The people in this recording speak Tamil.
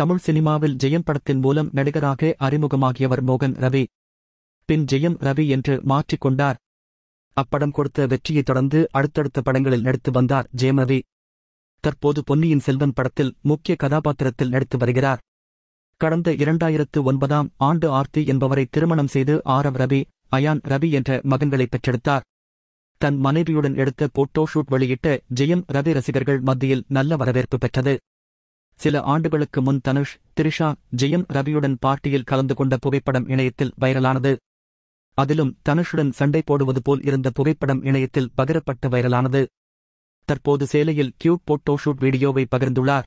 தமிழ் சினிமாவில் ஜெயம் படத்தின் மூலம் நடிகராக அறிமுகமாகியவர் மோகன் ரவி பின் ஜெயம் ரவி என்று மாற்றிக்கொண்டார் அப்படம் கொடுத்த வெற்றியைத் தொடர்ந்து அடுத்தடுத்த படங்களில் நடித்து வந்தார் ஜெயம் ரவி தற்போது பொன்னியின் செல்வன் படத்தில் முக்கிய கதாபாத்திரத்தில் நடித்து வருகிறார் கடந்த இரண்டாயிரத்து ஒன்பதாம் ஆண்டு ஆர்த்தி என்பவரை திருமணம் செய்து ஆரவ் ரவி அயான் ரவி என்ற மகன்களை பெற்றெடுத்தார் தன் மனைவியுடன் எடுத்த போட்டோ ஷூட் வெளியிட்ட ஜெயம் ரவி ரசிகர்கள் மத்தியில் நல்ல வரவேற்பு பெற்றது சில ஆண்டுகளுக்கு முன் தனுஷ் திரிஷா ஜெயம் ரவியுடன் பார்ட்டியில் கலந்து கொண்ட புகைப்படம் இணையத்தில் வைரலானது அதிலும் தனுஷுடன் சண்டை போடுவது போல் இருந்த புகைப்படம் இணையத்தில் பகிரப்பட்டு வைரலானது தற்போது சேலையில் கியூட் போட்டோஷூட் வீடியோவை பகிர்ந்துள்ளார்